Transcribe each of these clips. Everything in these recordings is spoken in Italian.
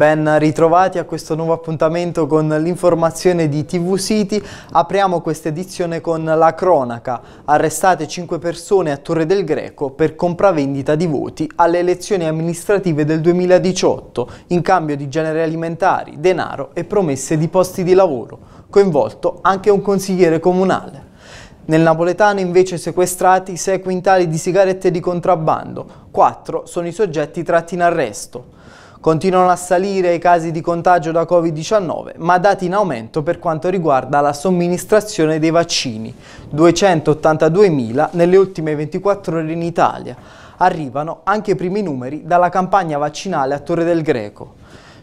Ben ritrovati a questo nuovo appuntamento con l'informazione di TV City. Apriamo questa edizione con la cronaca. Arrestate 5 persone a Torre del Greco per compravendita di voti alle elezioni amministrative del 2018 in cambio di generi alimentari, denaro e promesse di posti di lavoro. Coinvolto anche un consigliere comunale. Nel napoletano invece sequestrati 6 quintali di sigarette di contrabbando. 4 sono i soggetti tratti in arresto. Continuano a salire i casi di contagio da Covid-19, ma dati in aumento per quanto riguarda la somministrazione dei vaccini, 282.000 nelle ultime 24 ore in Italia. Arrivano anche i primi numeri dalla campagna vaccinale a Torre del Greco.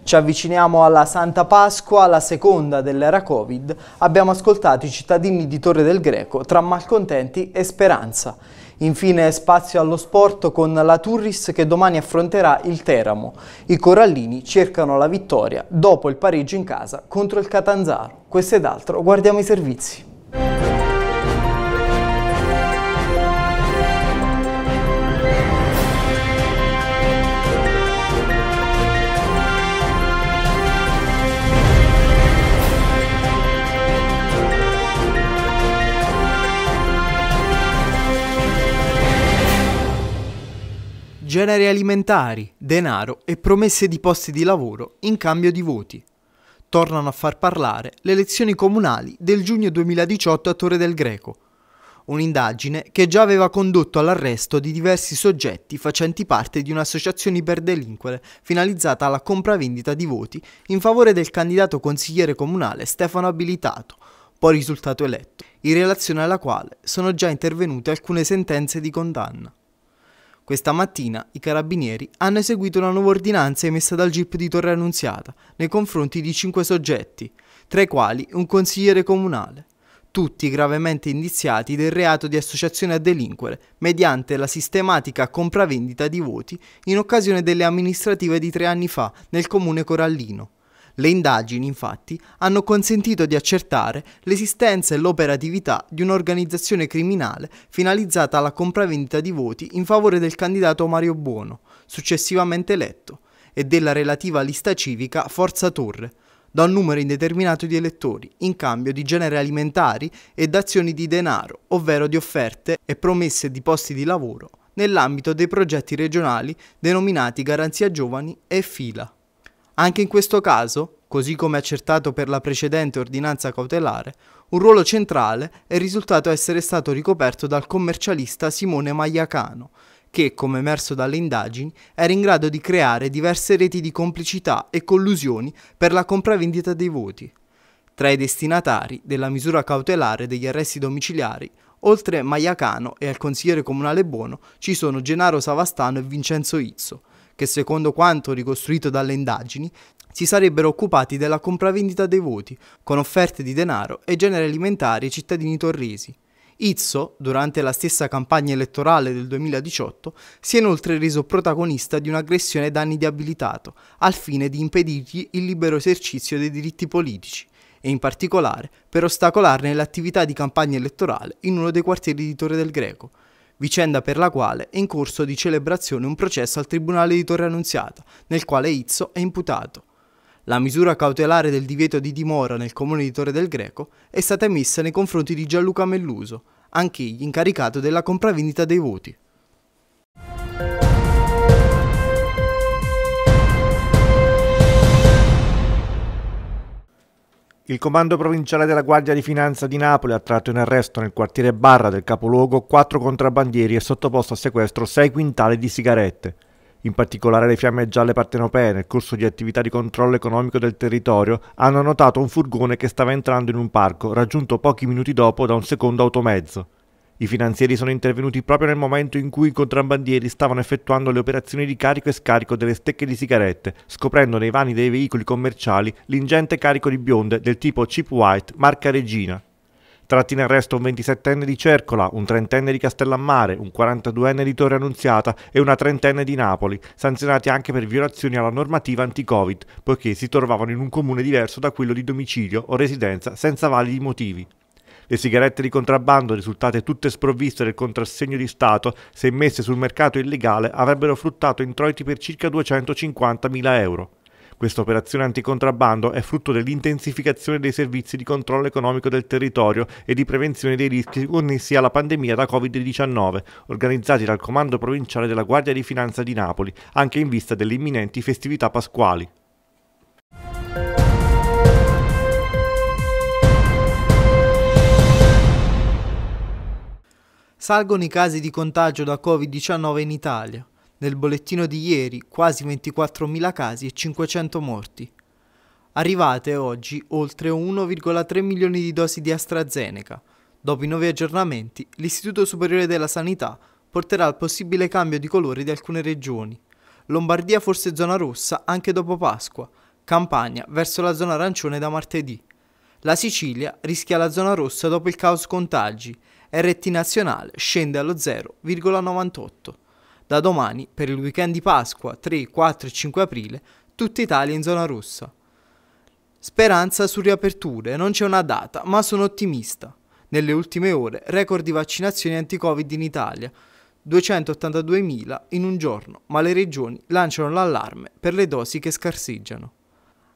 Ci avviciniamo alla Santa Pasqua, la seconda dell'era Covid. Abbiamo ascoltato i cittadini di Torre del Greco tra malcontenti e speranza. Infine spazio allo sport con la Turris che domani affronterà il Teramo. I corallini cercano la vittoria dopo il pareggio in casa contro il Catanzaro. Questo ed altro, guardiamo i servizi. generi alimentari, denaro e promesse di posti di lavoro in cambio di voti. Tornano a far parlare le elezioni comunali del giugno 2018 a Torre del Greco, un'indagine che già aveva condotto all'arresto di diversi soggetti facenti parte di un'associazione iperdelinquere finalizzata alla compravendita di voti in favore del candidato consigliere comunale Stefano Abilitato, poi risultato eletto, in relazione alla quale sono già intervenute alcune sentenze di condanna. Questa mattina i carabinieri hanno eseguito una nuova ordinanza emessa dal GIP di Torre Annunziata nei confronti di cinque soggetti, tra i quali un consigliere comunale, tutti gravemente indiziati del reato di associazione a delinquere mediante la sistematica compravendita di voti in occasione delle amministrative di tre anni fa nel comune Corallino. Le indagini, infatti, hanno consentito di accertare l'esistenza e l'operatività di un'organizzazione criminale finalizzata alla compravendita di voti in favore del candidato Mario Buono, successivamente eletto, e della relativa lista civica Forza Torre, da un numero indeterminato di elettori in cambio di generi alimentari e d'azioni di denaro, ovvero di offerte e promesse di posti di lavoro nell'ambito dei progetti regionali denominati Garanzia Giovani e Fila. Anche in questo caso, così come accertato per la precedente ordinanza cautelare, un ruolo centrale è risultato essere stato ricoperto dal commercialista Simone Magliacano, che, come emerso dalle indagini, era in grado di creare diverse reti di complicità e collusioni per la compravendita dei voti. Tra i destinatari della misura cautelare degli arresti domiciliari, oltre Maiacano e al consigliere comunale Buono, ci sono Genaro Savastano e Vincenzo Izzo, che secondo quanto ricostruito dalle indagini si sarebbero occupati della compravendita dei voti, con offerte di denaro e generi alimentari ai cittadini torresi. Izzo, durante la stessa campagna elettorale del 2018, si è inoltre reso protagonista di un'aggressione ai danni di abilitato, al fine di impedirgli il libero esercizio dei diritti politici, e in particolare per ostacolarne l'attività di campagna elettorale in uno dei quartieri di Torre del Greco, vicenda per la quale è in corso di celebrazione un processo al Tribunale di Torre Annunziata, nel quale Izzo è imputato. La misura cautelare del divieto di dimora nel comune di Torre del Greco è stata emessa nei confronti di Gianluca Melluso, anch'egli incaricato della compravendita dei voti. Il comando provinciale della Guardia di Finanza di Napoli ha tratto in arresto nel quartiere Barra del capoluogo quattro contrabbandieri e sottoposto a sequestro sei quintali di sigarette. In particolare le fiamme gialle partenopee, nel corso di attività di controllo economico del territorio, hanno notato un furgone che stava entrando in un parco, raggiunto pochi minuti dopo da un secondo automezzo. I finanzieri sono intervenuti proprio nel momento in cui i contrabbandieri stavano effettuando le operazioni di carico e scarico delle stecche di sigarette, scoprendo nei vani dei veicoli commerciali l'ingente carico di bionde del tipo Cheap White, marca Regina. Tratti in arresto un 27enne di Cercola, un trentenne di Castellammare, un 42enne di Torre Annunziata e una trentenne di Napoli, sanzionati anche per violazioni alla normativa anti-Covid, poiché si trovavano in un comune diverso da quello di domicilio o residenza senza validi motivi. Le sigarette di contrabbando, risultate tutte sprovviste del contrassegno di Stato, se messe sul mercato illegale, avrebbero fruttato introiti per circa 250.000 euro. Questa operazione anticontrabbando è frutto dell'intensificazione dei servizi di controllo economico del territorio e di prevenzione dei rischi connessi alla pandemia da Covid-19, organizzati dal Comando Provinciale della Guardia di Finanza di Napoli, anche in vista delle imminenti festività pasquali. Salgono i casi di contagio da Covid-19 in Italia. Nel bollettino di ieri quasi 24.000 casi e 500 morti. Arrivate oggi oltre 1,3 milioni di dosi di AstraZeneca. Dopo i nuovi aggiornamenti, l'Istituto Superiore della Sanità porterà al possibile cambio di colore di alcune regioni. Lombardia forse zona rossa anche dopo Pasqua, Campania verso la zona arancione da martedì. La Sicilia rischia la zona rossa dopo il caos contagi RT Nazionale scende allo 0,98. Da domani, per il weekend di Pasqua 3, 4 e 5 aprile, tutta Italia in zona rossa. Speranza su riaperture, non c'è una data, ma sono ottimista. Nelle ultime ore, record di vaccinazioni anti-Covid in Italia, 282.000 in un giorno, ma le regioni lanciano l'allarme per le dosi che scarseggiano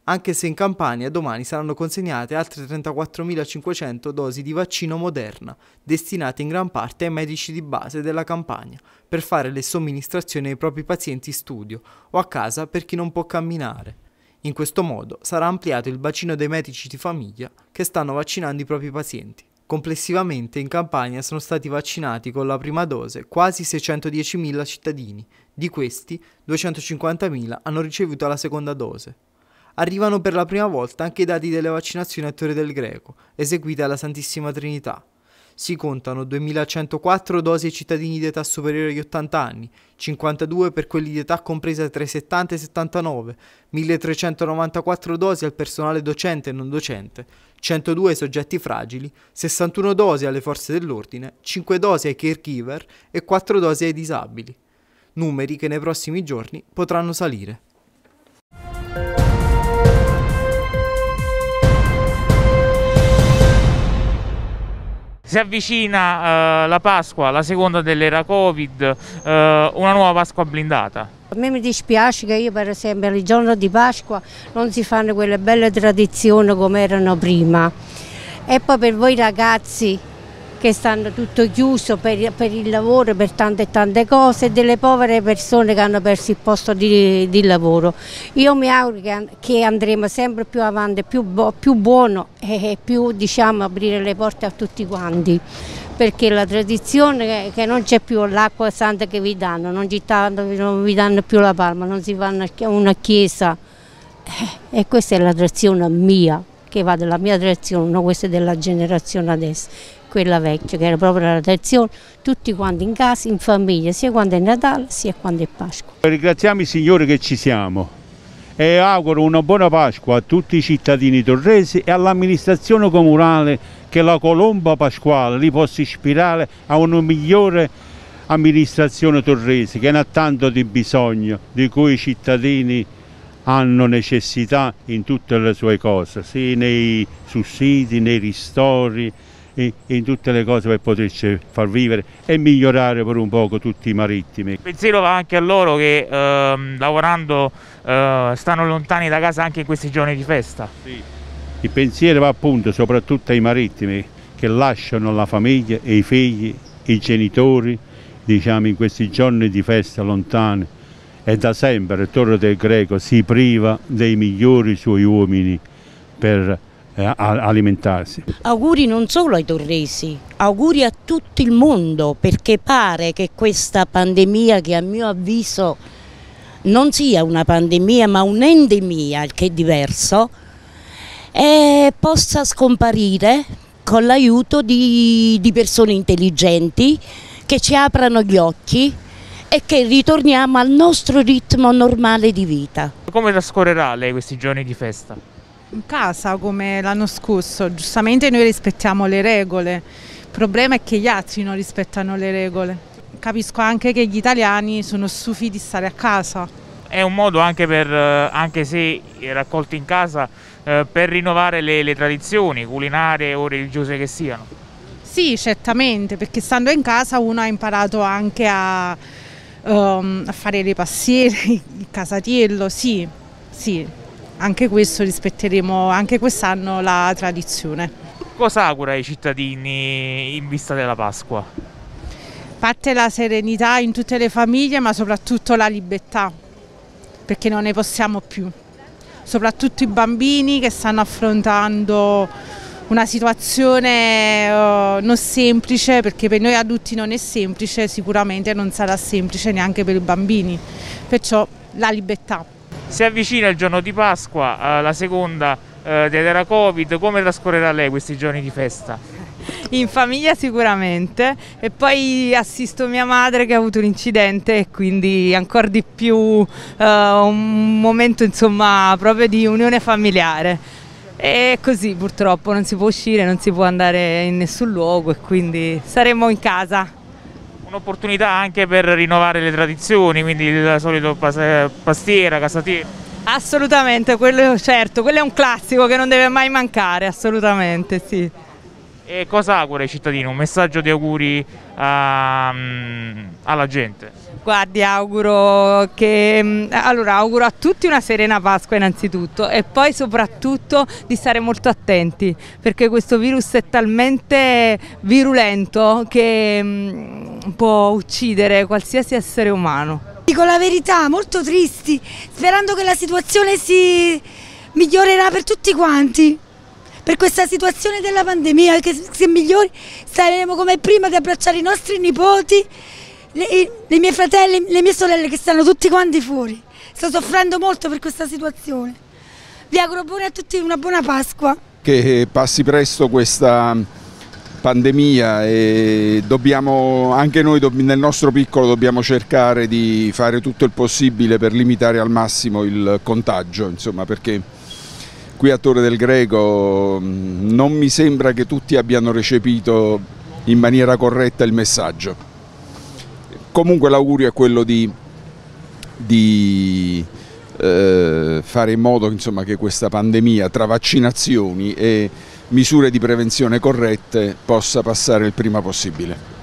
anche se in Campania domani saranno consegnate altre 34.500 dosi di vaccino Moderna, destinate in gran parte ai medici di base della Campania, per fare le somministrazioni ai propri pazienti in studio o a casa per chi non può camminare. In questo modo sarà ampliato il bacino dei medici di famiglia che stanno vaccinando i propri pazienti. Complessivamente in Campania sono stati vaccinati con la prima dose quasi 610.000 cittadini, di questi 250.000 hanno ricevuto la seconda dose arrivano per la prima volta anche i dati delle vaccinazioni a Torre del Greco, eseguite alla Santissima Trinità. Si contano 2.104 dosi ai cittadini di età superiore agli 80 anni, 52 per quelli di età compresa tra i 70 e i 79, 1.394 dosi al personale docente e non docente, 102 ai soggetti fragili, 61 dosi alle forze dell'ordine, 5 dosi ai caregiver e 4 dosi ai disabili. Numeri che nei prossimi giorni potranno salire. Si avvicina eh, la Pasqua, la seconda dell'era Covid, eh, una nuova Pasqua blindata. A me mi dispiace che io per esempio il giorno di Pasqua non si fanno quelle belle tradizioni come erano prima. E poi per voi ragazzi che stanno tutto chiuso per, per, il lavoro, per tante tante cose, e delle povere persone che hanno perso il posto di, di lavoro. Io mi auguro che, che, andremo sempre più avanti, più, più buono e, più diciamo, aprire le porte a tutti quanti perché la tradizione è che non c'è più l'acqua santa che vi danno, non, tanto, non, vi danno più la palma, non si fanno una chiesa. Eh, e questa è la tradizione mia, che va della mia tradizione, non questa della generazione adesso quella vecchia che era proprio la tradizione, tutti quanti in casa, in famiglia, sia quando è Natale sia quando è Pasqua. Ringraziamo il Signore che ci siamo e auguro una buona Pasqua a tutti i cittadini torresi e all'amministrazione comunale che la colomba pasquale li possa ispirare a una migliore amministrazione torresi che ne ha tanto di bisogno di cui i cittadini hanno necessità in tutte le sue cose, sì nei sussidi, nei ristori, in, tutte le cose per poterci far vivere e migliorare per un poco tutti i marittimi. Il pensiero va anche a loro che ehm, lavorando eh, stanno lontani da casa anche in questi giorni di festa. Sì. Il pensiero va appunto soprattutto ai marittimi che lasciano la famiglia e i figli, i genitori, diciamo in questi giorni di festa lontani e da sempre il Torre del Greco si priva dei migliori suoi uomini per eh, alimentarsi. Auguri non solo ai torresi, auguri a tutto il mondo perché pare che questa pandemia che a mio avviso non sia una pandemia ma un'endemia, il che è diverso, eh, possa scomparire con l'aiuto di, di persone intelligenti che ci aprano gli occhi e che ritorniamo al nostro ritmo normale di vita. Come trascorrerà lei questi giorni di festa? in casa come l'anno scorso, giustamente noi rispettiamo le regole, il problema è che gli altri non rispettano le regole. Capisco anche che gli italiani sono stufi di stare a casa. È un modo anche per, eh, anche se raccolti in casa, eh, per rinnovare le, le tradizioni culinarie o religiose che siano. Sì, certamente, perché stando in casa uno ha imparato anche a, um, a fare le passiere, il casatiello, sì, sì, anche questo rispetteremo anche quest'anno la tradizione. Cosa augura ai cittadini in vista della Pasqua? Parte la serenità in tutte le famiglie ma soprattutto la libertà perché non ne possiamo più, soprattutto i bambini che stanno affrontando una situazione eh, non semplice perché per noi adulti non è semplice, sicuramente non sarà semplice neanche per i bambini, perciò la libertà. Si avvicina il giorno di Pasqua, eh, la seconda eh, dell'era Covid, come trascorrerà lei questi giorni di festa? In famiglia sicuramente e poi assisto mia madre che ha avuto un incidente e quindi ancora di più uh, un momento insomma proprio di unione familiare. E così purtroppo non si può uscire, non si può andare in nessun luogo e quindi saremo in casa. Un'opportunità anche per rinnovare le tradizioni, quindi il solito pastiera, casatiera. Assolutamente, quello, certo, quello è un classico che non deve mai mancare, assolutamente sì. E cosa augura ai cittadini? Un messaggio di auguri a, alla gente? Guardi, auguro, che, allora, auguro a tutti una serena Pasqua innanzitutto e poi soprattutto di stare molto attenti perché questo virus è talmente virulento che può uccidere qualsiasi essere umano. Dico la verità, molto tristi, sperando che la situazione si migliorerà per tutti quanti. Per questa situazione della pandemia, che se migliori saremo come prima ad abbracciare i nostri nipoti, le, le mie fratelli, le mie sorelle che stanno tutti quanti fuori. Sto soffrendo molto per questa situazione. Vi auguro pure a tutti una buona Pasqua. Che passi presto questa pandemia e dobbiamo, anche noi nel nostro piccolo dobbiamo cercare di fare tutto il possibile per limitare al massimo il contagio, insomma, perché qui a Torre del Greco non mi sembra che tutti abbiano recepito in maniera corretta il messaggio. Comunque l'augurio è quello di, di eh, fare in modo insomma, che questa pandemia tra vaccinazioni e misure di prevenzione corrette possa passare il prima possibile.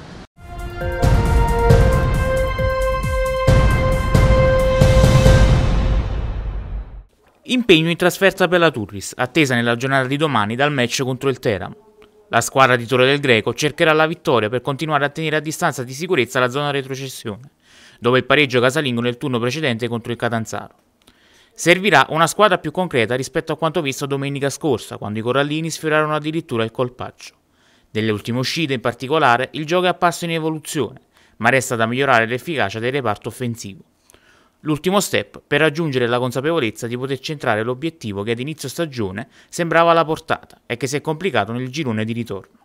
Impegno in trasferta per la Turris, attesa nella giornata di domani dal match contro il Teramo. La squadra di Torre del Greco cercherà la vittoria per continuare a tenere a distanza di sicurezza la zona retrocessione, dopo il pareggio casalingo nel turno precedente contro il Catanzaro. Servirà una squadra più concreta rispetto a quanto visto domenica scorsa, quando i corallini sfiorarono addirittura il colpaccio. Nelle ultime uscite in particolare, il gioco è apparso in evoluzione, ma resta da migliorare l'efficacia del reparto offensivo. L'ultimo step per raggiungere la consapevolezza di poter centrare l'obiettivo che ad inizio stagione sembrava alla portata e che si è complicato nel girone di ritorno.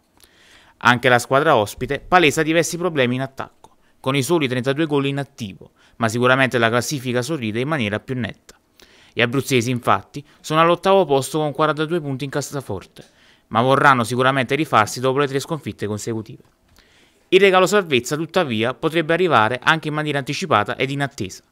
Anche la squadra ospite palesa diversi problemi in attacco, con i soli 32 gol in attivo, ma sicuramente la classifica sorride in maniera più netta. Gli abruzzesi, infatti, sono all'ottavo posto con 42 punti in cassaforte, ma vorranno sicuramente rifarsi dopo le tre sconfitte consecutive. Il regalo salvezza, tuttavia, potrebbe arrivare anche in maniera anticipata ed inattesa.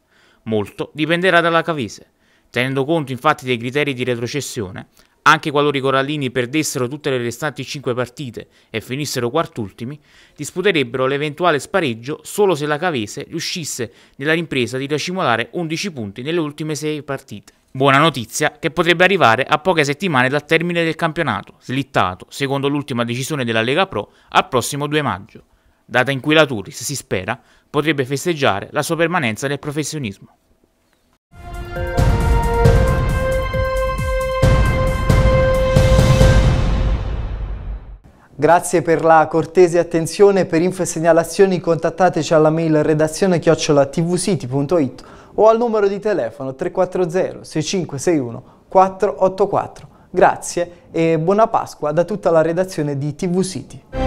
Molto dipenderà dalla Cavese. Tenendo conto infatti dei criteri di retrocessione, anche qualora i Corallini perdessero tutte le restanti 5 partite e finissero quartultimi, disputerebbero l'eventuale spareggio solo se la Cavese riuscisse nella ripresa di racimolare 11 punti nelle ultime 6 partite. Buona notizia che potrebbe arrivare a poche settimane dal termine del campionato, slittato, secondo l'ultima decisione della Lega Pro, al prossimo 2 maggio, data in cui la Turris, si spera, potrebbe festeggiare la sua permanenza nel professionismo. Grazie per la cortese attenzione. Per info e segnalazioni contattateci alla mail redazione tvsiti.it o al numero di telefono 340 6561 484. Grazie e buona Pasqua da tutta la redazione di TV City.